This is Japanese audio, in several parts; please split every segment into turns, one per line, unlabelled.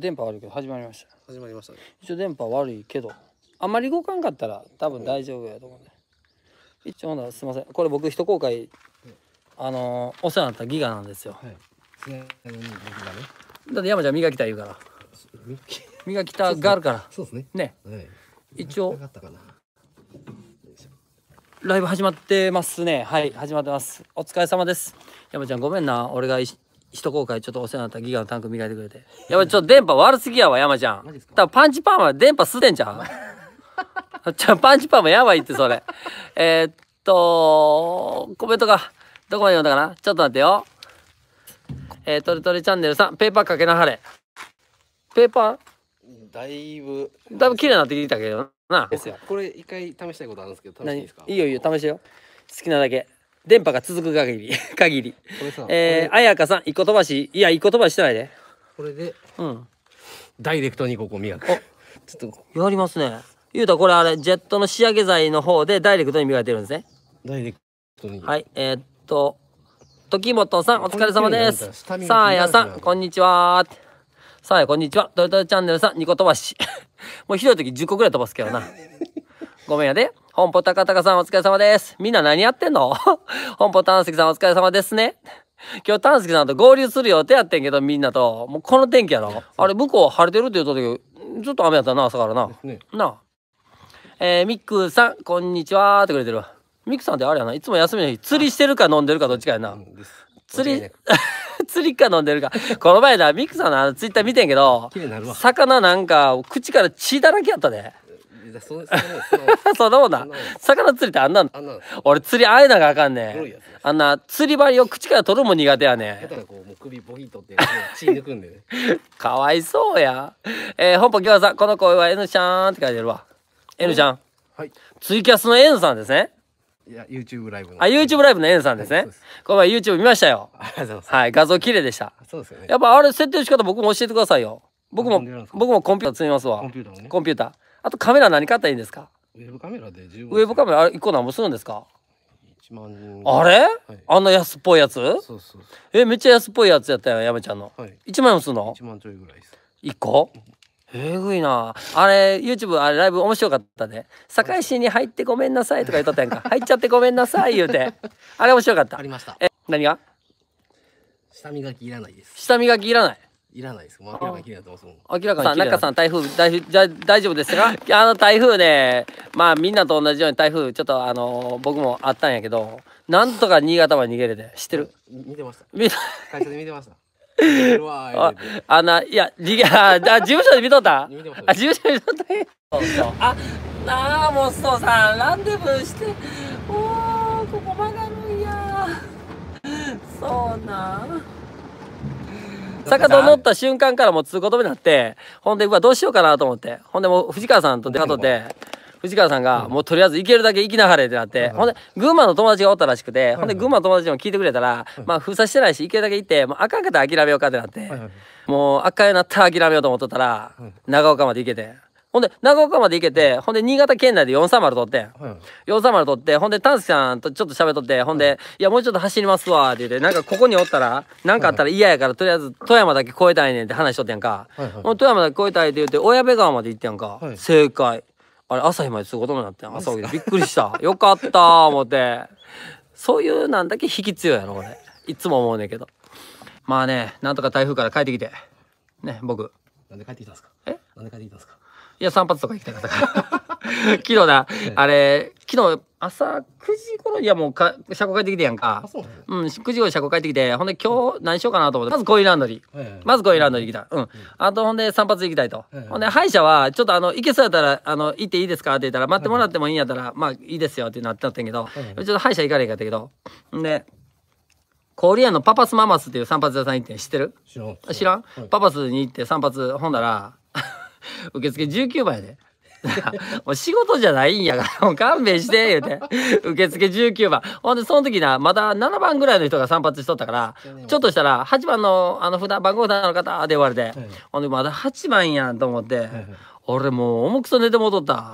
電波悪いけど始まりました始まりましたね一応電波悪いけどあんまり動かんかったら多分大丈夫やと思うね一応ほなすいませんこれ僕一公開あのーお世話になったギガなんですよはいねだって山ちゃん磨きたい言うから磨きたがあるからそうですねねはい一応ったかなライブ始まってますねはい始まってますお疲れ様です山ちゃんごめんな俺が一公開ちょっとお世話になったギガのタンク磨いてくれて。やばい、ちょっと電波悪すぎやわ、山ちゃん。パンチパーマ電波すでんじゃん。じ ゃパンチパーマやばいって、それ。えっと、コメントが、どこまで読んだかなちょっと待ってよ。えー、トレトレチャンネルさん、ペーパーかけなはれ。ペーパーだいぶ。だいぶ綺麗になってきたけどな。これ一回試したいことあるんですけど、試していいですかいいよいいよ、試してよ。好きなだけ。電波が続く限り 限りこえー、あやさん一個飛ばしいや一個飛ばししてないでこれでうんダイレクトにここ磨くちょっとやりますね言うとこれあれジェットの仕上げ剤の方でダイレクトに磨いてるんですねダイレクトにはいえー、っと時本さんお疲れ様ですさあやさんこんにちはさあこんにちはトヨタチャンネルさん2個飛ばし もうひどい時10個ぐらい飛ばすけどなごめんやで。本舗高高さんお疲れ様です。みんな何やってんの 本舗丹石さんお疲れ様ですね。今日丹石さんと合流する予定やってんけど、みんなと。もうこの天気やろ。あれ、向こう晴れてるって言った時、ちょっと雨やったな、朝からな。ね、なあ。えー、ミックさん、こんにちはってくれてるわ。ミックさんってあれやな。いつも休みの日、釣りしてるか飲んでるかどっちかやな。釣り、釣りか飲んでるか。この前だ、ミックさんのあのツイッター見てんけど、魚なんか口から血だらけやったで、ね。やそ そのな魚釣りってあんなん俺釣りあえながあかんねんあんな釣り針を口から取るも苦手やねん かわいそうやえー、本邦京さんこの声は N ちゃんって書いてるわ N ちゃんはいツイキャスの N さんですねいや、YouTube ライブの。あ、YouTube ライブの N さんですね。はい、すこの前 YouTube 見ましたよ。はい、画像綺麗でした。そうですよね。やっぱあれ設定の仕方僕も教えてくださいよ。僕も、僕もコンピューター積みますわ。コンピューター、ね、コンピューター。あとカメラ何買ったらいいんですかウェブカメラで十分ウェブカメラ一個何もするんですか一万円あれ、はい、あんな安っぽいやつそうそうえめっちゃ安っぽいやつやったよやめちゃんの、はい、1万円もするの1万ちょいぐらいです1個、えぐいなあれ YouTube あれライブ面白かったね堺市に入ってごめんなさいとか言っったやんか入っちゃってごめんなさい言うてあれ面白かったありましたえ何が下磨きいらないです下磨きいらないいらないです明らかに綺になってますもん明らかにさあ中さん台風大丈夫じゃ大丈夫ですかあの台風ねまあみんなと同じように台風ちょっとあの僕もあったんやけどなんとか新潟は逃げれて知ってる見てましたみんな会社で見てました ああないや逃げああ事務所で見とった見てたあ事務所で見とったそうそうあなあモストさんランデブーしておーここ曲がるんやそうなん坂戸とった瞬間からもう通行止めになってほんでうわどうしようかなと思ってほんでもう藤川さんと出とって藤川さんが、もうとりあえず行けるだけ行きなはれってなって、ほんで、群馬の友達がおったらしくて、ほんで、群馬の友達も聞いてくれたら、まあ、封鎖してないし、行けるだけ行って、もうあかんかったら諦めようかってなって、もう、あかんようになったら諦めようと思っとったら、長岡まで行けて。ほんで、長岡まで行けて、ほんで、新潟県内で430取ってん。430取って、ほんで、丹助さんとちょっと喋っとって、ほんで、い、いや、もうちょっと走りますわ、って言って、なんかここにおったら、なんかあったら嫌やから、とりあえず富山だけ越えたいねんって話しとってんか。はいはい、富山だけ越えたいって言って、小矢部川まで行ってんか。はい、正解。あれ、朝日まですることになってん。朝起きてびっくりした。よかった、思って。そういうなんだけ引き強いやろ、これ。いつも思うねんけど。まあね、なんとか台風から帰ってきて。ね、僕。なんで帰ってきたんですかえなんで帰ってきたんですかいや、散髪とか行きたかったから。昨日な、あれ、昨日朝9時頃、にはもうか、車庫帰ってきてやんか。ううん、9時頃車庫帰ってきて、ほんで今日何しようかなと思って、まずコインランドリー。まずコインランドリー行きた。うん。あとほんで散髪行きたいと。ほんで歯医者は、ちょっとあの、行けそうやったら、あの、行っていいですかって言ったら、待ってもらってもいいんやったら、まあいいですよってなってたんけど、ちょっと歯医者行かれへんかったけど。んで、コリアのパパスママスっていう散髪屋さん行って知ってる知らん知らん、パパスに行って散髪、ほんだら、受付19番やで。もう仕事じゃないんやから、もう勘弁して、言うて。受付19番。ほんで、その時な、まだ7番ぐらいの人が散髪しとったから、ちょっとしたら、8番の、あの、札、番号札の方、で言われて、ほんで、まだ8番やんと思って、俺もう、重くそ寝てもうとった。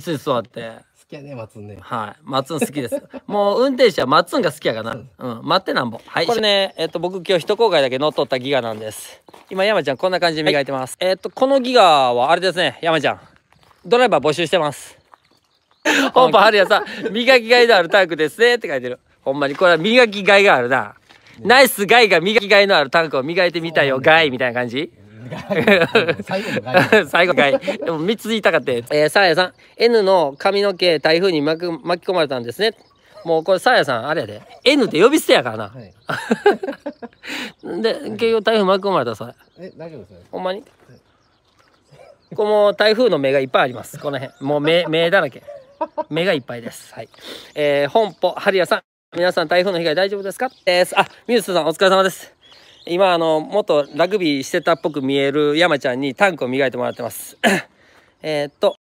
椅子に座って。きやね、松ね。はい。松ん好きです。もう運転手は松んが好きやかな。うん。待ってなんぼ。はい。これね、えっと、僕今日一公開だけ乗っ取ったギガなんです。今、山ちゃんこんな感じで磨いてます。はい、えっと、このギガはあれですね、山ちゃん。ドライバー募集してます。本ンあ春ささ、磨きがいのあるタンクですねって書いてる。ほんまに、これは磨きがいがあるな。ナイスガイが磨きがいのあるタンクを磨いてみたよ、ガイみたいな感じ 最後の回。最後の回。でも3つ言いたかったえー、サーヤさん、N の髪の毛、台風に巻く巻き込まれたんですね。もうこれ、さやさん、あれやで。N って呼び捨てやからな。はい、で、結局台風巻き込まれた、それ。え、大丈夫ですね。ほんまに、はい、こも台風の目がいっぱいあります。この辺。もう目、目だらけ。目がいっぱいです。はい。えー、本舗、春屋さん。皆さん、台風の被害大丈夫ですかえー、あ、ミュースさん、お疲れ様です。今あの元ラグビーしてたっぽく見える山ちゃんにタンクを磨いてもらってます えっと